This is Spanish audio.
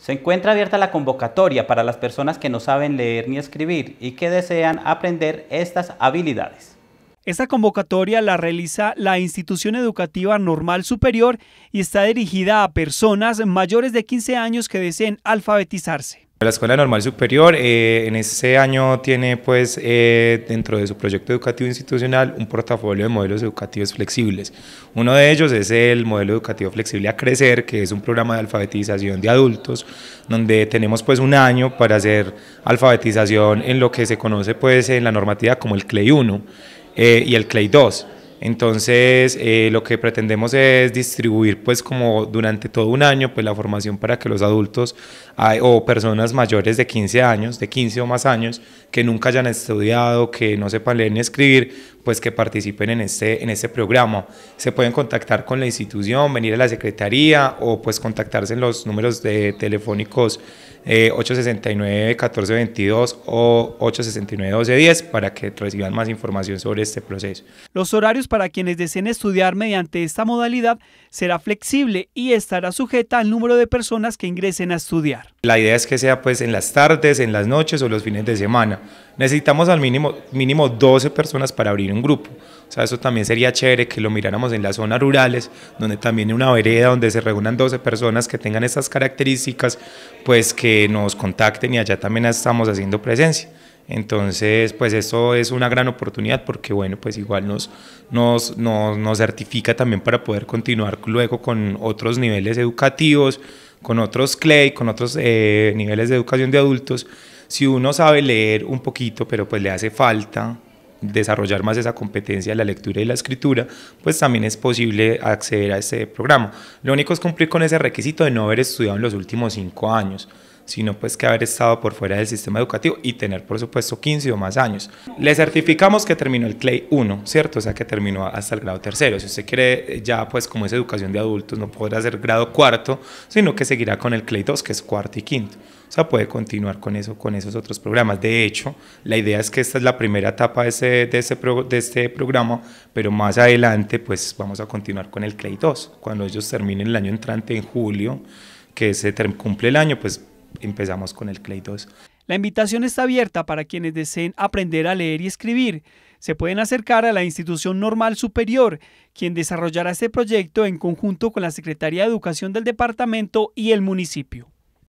Se encuentra abierta la convocatoria para las personas que no saben leer ni escribir y que desean aprender estas habilidades. Esta convocatoria la realiza la Institución Educativa Normal Superior y está dirigida a personas mayores de 15 años que deseen alfabetizarse. La Escuela Normal Superior eh, en ese año tiene pues eh, dentro de su proyecto educativo institucional un portafolio de modelos educativos flexibles. Uno de ellos es el modelo educativo flexible a crecer, que es un programa de alfabetización de adultos, donde tenemos pues un año para hacer alfabetización en lo que se conoce pues en la normativa como el CLEI eh, 1 y el CLEI 2. Entonces, eh, lo que pretendemos es distribuir, pues, como durante todo un año, pues, la formación para que los adultos o personas mayores de 15 años, de 15 o más años, que nunca hayan estudiado, que no sepan leer ni escribir, pues, que participen en este, en este programa. Se pueden contactar con la institución, venir a la secretaría o, pues, contactarse en los números telefónicos 869-1422 eh, o 869-1210 para que reciban más información sobre este proceso. Los horarios para quienes deseen estudiar mediante esta modalidad será flexible y estará sujeta al número de personas que ingresen a estudiar. La idea es que sea pues en las tardes, en las noches o los fines de semana. Necesitamos al mínimo, mínimo 12 personas para abrir un grupo. O sea, eso también sería chévere que lo miráramos en las zonas rurales, donde también hay una vereda donde se reúnan 12 personas que tengan estas características, pues que nos contacten y allá también estamos haciendo presencia. Entonces, pues eso es una gran oportunidad porque, bueno, pues igual nos, nos, nos, certifica también para poder continuar luego con otros niveles educativos, con otros CLEI, con otros eh, niveles de educación de adultos. Si uno sabe leer un poquito, pero pues le hace falta desarrollar más esa competencia de la lectura y la escritura, pues también es posible acceder a este programa. Lo único es cumplir con ese requisito de no haber estudiado en los últimos cinco años sino pues que haber estado por fuera del sistema educativo y tener por supuesto 15 o más años. Le certificamos que terminó el CLEI 1, ¿cierto? O sea que terminó hasta el grado tercero. Si usted quiere ya pues como es educación de adultos no podrá hacer grado cuarto, sino que seguirá con el CLEI 2 que es cuarto y quinto. O sea, puede continuar con, eso, con esos otros programas. De hecho, la idea es que esta es la primera etapa de, ese, de, ese de este programa, pero más adelante pues vamos a continuar con el CLEI 2. Cuando ellos terminen el año entrante en julio, que se cumple el año, pues empezamos con el Clay La invitación está abierta para quienes deseen aprender a leer y escribir. Se pueden acercar a la institución normal superior, quien desarrollará este proyecto en conjunto con la Secretaría de Educación del Departamento y el municipio.